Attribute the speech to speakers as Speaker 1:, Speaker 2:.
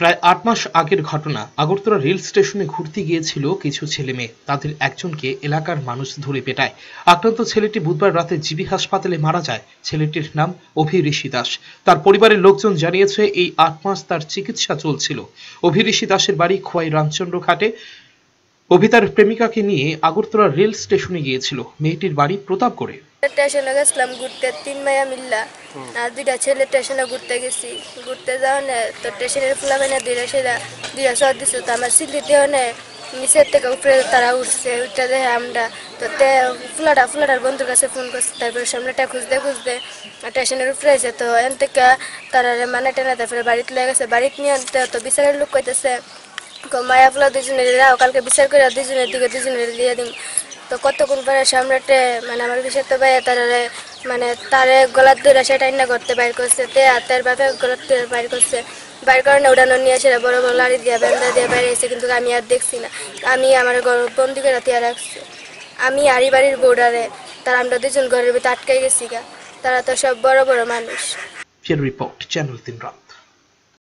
Speaker 1: প্রায় আট মাস আগের ঘটনা আগরতলা রেল স্টেশনে ঘুরতে গিয়েছিল কিছু ছেলে মেয়ে তাদের একজনকে এলাকার মানুষ ধরে পেটায় আক্রান্ত ছেলেটি বুধবার রাতে জিবি হাসপাতালে মারা যায় ছেলেটির নাম অভিঋষি দাস তার পরিবারের লোকজন জানিয়েছে এই আট মাস তার চিকিৎসা চলছিল অভিঋষি দাসের বাড়ি খোয়াই রামচন্দ্র ঘাটে অভি তার প্রেমিকাকে নিয়ে আগরতলা রেল স্টেশনে গিয়েছিল মেয়েটির বাড়ি প্রতাপগড়ে
Speaker 2: স্টেশনে গেছিলাম ঘুরতে তিন মায়া মিল্লা আর দুইটা ছেলে স্টেশনে ঘুরতে গেছি ঘুরতে যাওয়া তো স্টেশনের ফুলাবেনে দুইটা সেরা দুইটা সর দিছো তো আমার সিলিতে হনে নিচের থেকে উপরে তারা উঠছে উঠতে দেয় আমরা তো ফুলাটা ফুলাটার বন্ধুর কাছে ফোন করছে তারপরে সামনেটা খুঁজতে খুঁজতে স্টেশনের উপরে আছে তো এন থেকে তারা মানে টেনে তারপরে বাড়িতে লেগে গেছে বাড়িতে নিয়ে তো বিচারের লোক কইতেছে মায়া ফুলা দুজনের রাও কালকে বিচার করে দুজনের দিকে দুজনের দিয়ে দিন তো কতক্ষণ পরে সামনেটে মানে আমার বিষয় তো ভাইয়া তারা মানে তার গলার দূরে সে টাইনা করতে বাইর করছে তে আর তার বাপে গলার দূরে বাইর করছে বাইর কারণে উড়ানো নিয়ে সেটা বড় বড় লাড়ি দিয়ে বেন্দা দিয়ে বাইরে এসে কিন্তু আমি আর দেখছি না আমি আমার বন্ধুকে রাতে আর রাখছি আমি আরি বাড়ির বোর্ডারে তার আমরা দুজন ঘরের ভিতরে আটকে গেছি গা তারা তো সব বড় বড় মানুষ
Speaker 1: রিপোর্ট চ্যানেল তিন রাত